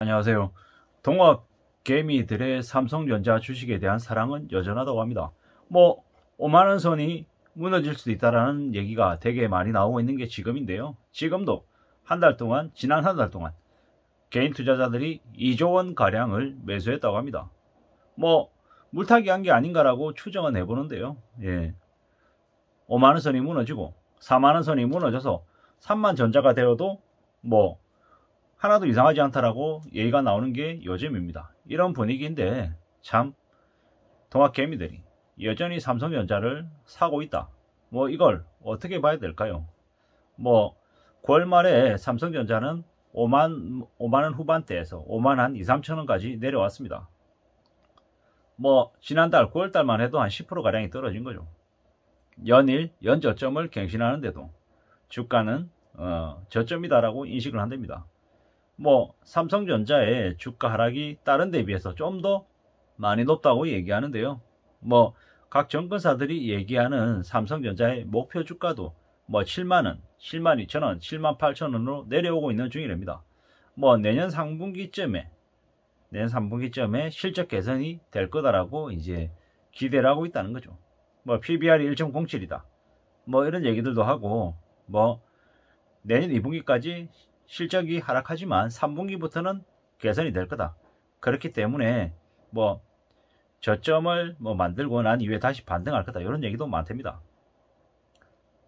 안녕하세요. 동화 개미들의 삼성전자 주식에 대한 사랑은 여전하다고 합니다. 뭐 5만원 선이 무너질 수도 있다라는 얘기가 되게 많이 나오고 있는 게 지금인데요. 지금도 한 달 동안 지난 한 달 동안 개인 투자자들이 2조 원 가량을 매수했다고 합니다. 뭐 물타기 한 게 아닌가라고 추정은 해보는데요. 예. 5만원 선이 무너지고 4만원 선이 무너져서 3만 전자가 되어도 뭐 하나도 이상하지 않다라고 얘기가 나오는 게 요즘입니다. 이런 분위기인데 참 동학 개미들이 여전히 삼성전자를 사고 있다. 뭐 이걸 어떻게 봐야 될까요? 뭐 9월 말에 삼성전자는 5만, 5만원 후반대에서 5만 한 2, 3천원까지 내려왔습니다. 뭐 지난달 9월달만 해도 한 10%가량이 떨어진 거죠. 연일 연저점을 갱신하는데도 주가는 어, 저점이다라고 인식을 한답니다. 뭐 삼성전자의 주가 하락이 다른 데 비해서 좀 더 많이 높다고 얘기하는데요. 뭐 각 정권사들이 얘기하는 삼성전자의 목표 주가도 뭐 7만원, 7만 2천원, 7만 8천원으로 내려오고 있는 중이랍니다. 뭐 내년 3분기쯤에 내년 3분기점에 실적 개선이 될 거다라고 이제 기대를 하고 있다는 거죠. 뭐 PBR이 1.07이다. 뭐 이런 얘기들도 하고 뭐 내년 2분기까지 실적이 하락하지만 3분기부터는 개선이 될 거다. 그렇기 때문에 뭐 저점을 뭐 만들고 난 이후에 다시 반등할 거다. 이런 얘기도 많답니다.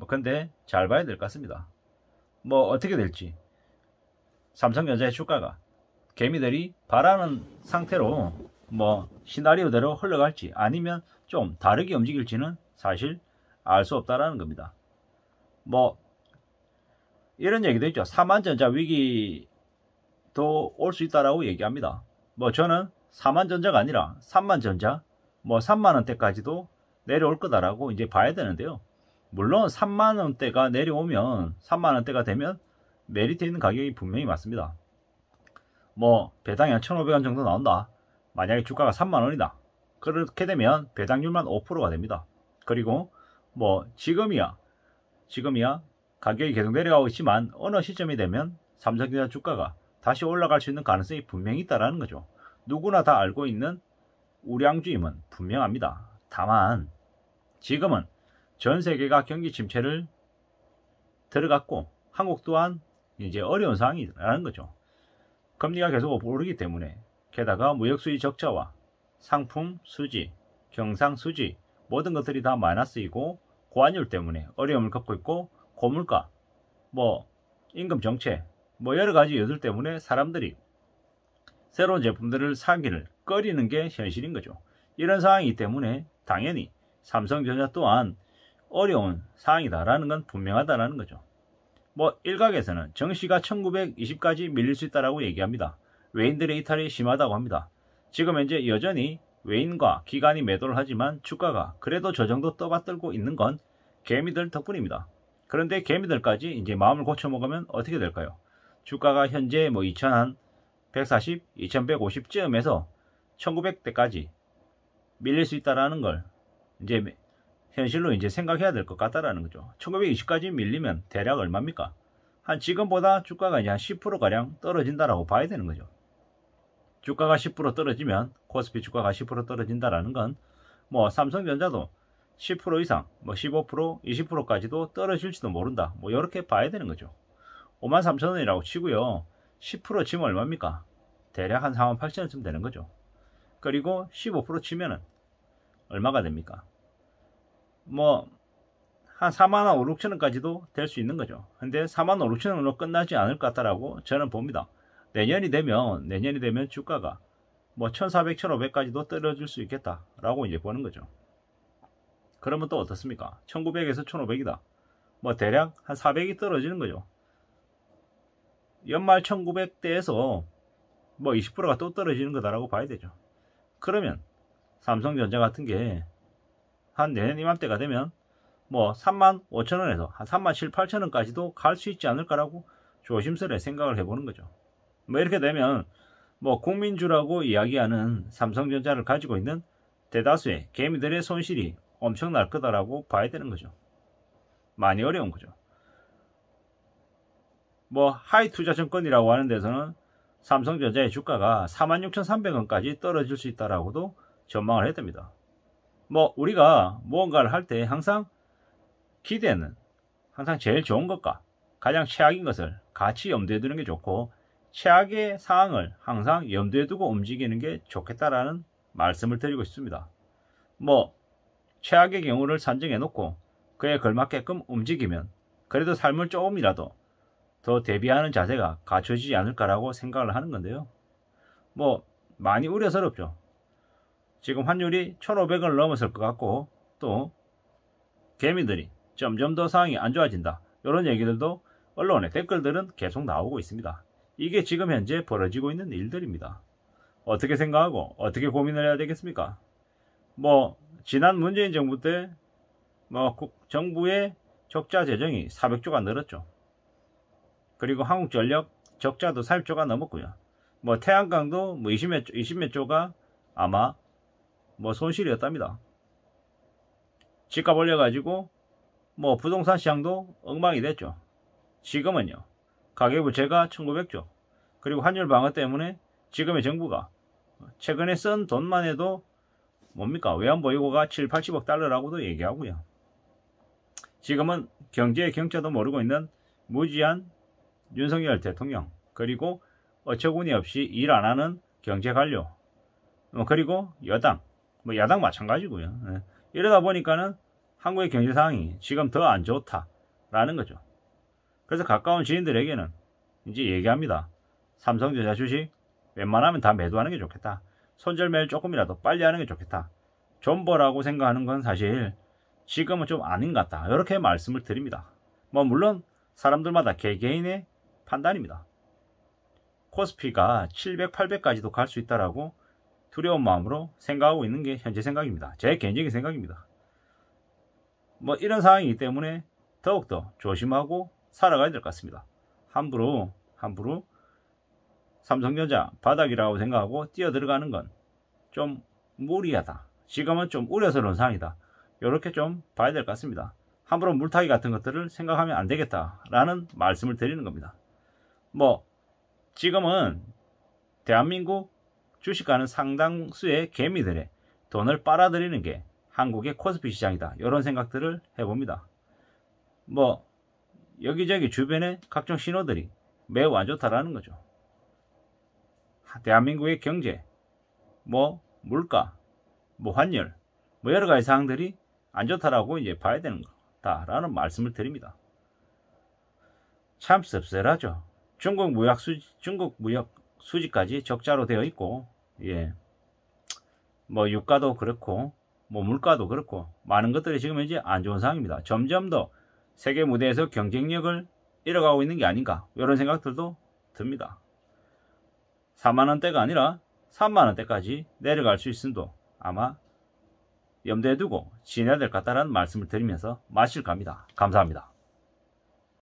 뭐 근데 잘 봐야 될 것 같습니다. 뭐 어떻게 될지 삼성전자의 주가가 개미들이 바라는 상태로 뭐 시나리오대로 흘러갈지 아니면 좀 다르게 움직일지는 사실 알 수 없다라는 겁니다. 뭐 이런 얘기도 있죠. 3만전자 위기도 올 수 있다라고 얘기합니다. 뭐 저는 4만전자가 아니라 3만전자, 뭐 3만원대까지도 내려올 거다라고 이제 봐야 되는데요. 물론 3만원대가 내려오면 3만원대가 되면 메리트 있는 가격이 분명히 맞습니다. 뭐 배당이 한 1,500원 정도 나온다. 만약에 주가가 3만원이다. 그렇게 되면 배당률만 5%가 됩니다. 그리고 뭐 지금이야 지금이야 가격이 계속 내려가고 있지만 어느 시점이 되면 삼성전자 주가가 다시 올라갈 수 있는 가능성이 분명히 있다라는 거죠. 누구나 다 알고 있는 우량주임은 분명합니다. 다만 지금은 전 세계가 경기 침체를 들어갔고 한국 또한 이제 어려운 상황이라는 거죠. 금리가 계속 오르기 때문에 게다가 무역수지 적자와 상품 수지, 경상 수지 모든 것들이 다 마이너스이고 고환율 때문에 어려움을 겪고 있고 고물가, 뭐 임금 정체, 뭐 여러 가지 여들 때문에 사람들이 새로운 제품들을 사기를 꺼리는 게 현실인 거죠. 이런 상황이기 때문에 당연히 삼성전자 또한 어려운 상황이다라는 건 분명하다라는 거죠. 뭐 일각에서는 정시가 1920까지 밀릴 수 있다라고 얘기합니다. 외인들의 이탈이 심하다고 합니다. 지금 현재 여전히 외인과 기관이 매도를 하지만 주가가 그래도 저 정도 떠받들고 있는 건 개미들 덕분입니다. 그런데 개미들까지 이제 마음을 고쳐먹으면 어떻게 될까요? 주가가 현재 뭐 2140, 2150쯤에서 1900대까지 밀릴 수 있다라는 걸 이제 현실로 이제 생각해야 될 것 같다라는 거죠. 1920까지 밀리면 대략 얼마입니까? 한 지금보다 주가가 이제 한 10%가량 떨어진다라고 봐야 되는 거죠. 주가가 10% 떨어지면 코스피 주가가 10% 떨어진다라는 건 뭐 삼성전자도 10% 이상, 뭐 15%, 20%까지도 떨어질지도 모른다. 뭐 이렇게 봐야 되는 거죠. 53,000원이라고 치고요. 10% 치면 얼마입니까? 대략 한4 8 0 0 0원쯤 되는 거죠. 그리고 15% 치면은 얼마가 됩니까? 뭐, 한 4만 5, 6천원까지도 될 수 있는 거죠. 근데 4만 5, 6천원으로 끝나지 않을 것 같다라고 저는 봅니다. 내년이 되면, 내년이 되면 주가가 뭐 1,400, 1,500까지도 떨어질 수 있겠다라고 이제 보는 거죠. 그러면 또 어떻습니까? 1900에서 1500이다. 뭐 대략 한 400이 떨어지는 거죠. 연말 1900대에서 뭐 20%가 또 떨어지는 거다라고 봐야 되죠. 그러면 삼성전자 같은 게 한 내년 이맘때가 되면 뭐3 5 0 0 0원에서한3 7, 8 0 0원까지도갈 수 있지 않을까라고 조심스레 생각을 해보는 거죠. 뭐 이렇게 되면 뭐 국민주라고 이야기하는 삼성전자를 가지고 있는 대다수의 개미들의 손실이 엄청날 거다라고 봐야 되는 거죠. 많이 어려운 거죠. 뭐 하이 투자증권이라고 하는 데서는 삼성전자의 주가가 46,300원까지 떨어질 수 있다라고도 전망을 했답니다. 뭐 우리가 무언가를 할 때 항상 기대는 항상 제일 좋은 것과 가장 최악인 것을 같이 염두에 두는 게 좋고 최악의 상황을 항상 염두에 두고 움직이는 게 좋겠다라는 말씀을 드리고 싶습니다. 뭐 최악의 경우를 산정해 놓고 그에 걸맞게끔 움직이면 그래도 삶을 조금이라도 더 대비하는 자세가 갖춰지지 않을까라고 생각을 하는 건데요. 뭐 많이 우려스럽죠. 지금 환율이 1 5 0 0을 넘었을 것 같고 또 개미들이 점점 더 상황이 안 좋아진다. 이런 얘기들도 언론의 댓글들은 계속 나오고 있습니다. 이게 지금 현재 벌어지고 있는 일들입니다. 어떻게 생각하고 어떻게 고민을 해야 되겠습니까? 뭐 지난 문재인 정부 때뭐 정부의 적자 재정이 400조가 늘었죠. 그리고 한국전력 적자도 40조가 넘었고요. 뭐 태양광도 뭐 20몇, 20 몇 조가 아마 뭐 손실이었답니다. 집값 올려가지고 뭐 부동산 시장도 엉망이 됐죠. 지금은요. 가계부채가 1900조 그리고 환율 방어 때문에 지금의 정부가 최근에 쓴 돈만 해도 뭡니까? 외환보유고가 7, 80억 달러라고도 얘기하고요. 지금은 경제의 경차도 모르고 있는 무지한 윤석열 대통령 그리고 어처구니 없이 일 안 하는 경제 관료 뭐 그리고 여당 뭐 야당 마찬가지고요. 예. 이러다 보니까는 한국의 경제 상황이 지금 더 안 좋다라는 거죠. 그래서 가까운 지인들에게는 이제 얘기합니다. 삼성전자 주식 웬만하면 다 매도하는 게 좋겠다. 손절매를 조금이라도 빨리 하는 게 좋겠다. 존버라고 생각하는 건 사실 지금은 좀 아닌 것 같다. 이렇게 말씀을 드립니다. 뭐 물론 사람들마다 개개인의 판단입니다. 코스피가 700, 800까지도 갈 수 있다라고 두려운 마음으로 생각하고 있는 게 현재 생각입니다. 제 개인적인 생각입니다. 뭐 이런 상황이기 때문에 더욱더 조심하고 살아가야 될 것 같습니다. 함부로 함부로 삼성전자 바닥이라고 생각하고 뛰어들어가는 건 좀 무리하다. 지금은 좀 우려스러운 상황이다. 이렇게 좀 봐야 될 것 같습니다. 함부로 물타기 같은 것들을 생각하면 안 되겠다라는 말씀을 드리는 겁니다. 뭐 지금은 대한민국 주식가는 상당수의 개미들의 돈을 빨아들이는 게 한국의 코스피 시장이다. 이런 생각들을 해봅니다. 뭐 여기저기 주변에 각종 신호들이 매우 안 좋다라는 거죠. 대한민국의 경제, 뭐 물가, 뭐 환율, 뭐 여러 가지 사항들이 안 좋다라고 이제 봐야 되는 거다라는 말씀을 드립니다. 참 씁쓸하죠. 중국 무역 수지, 중국 무역 수지까지 적자로 되어 있고, 예. 뭐 유가도 그렇고, 뭐 물가도 그렇고, 많은 것들이 지금 현재 안 좋은 상황입니다. 점점 더 세계 무대에서 경쟁력을 잃어가고 있는 게 아닌가, 이런 생각들도 듭니다. 4만원대가 아니라 3만원대까지 내려갈 수 있음도 아마 염두에 두고 지내야 될 것 같다는 말씀을 드리면서 마실 갑니다. 감사합니다.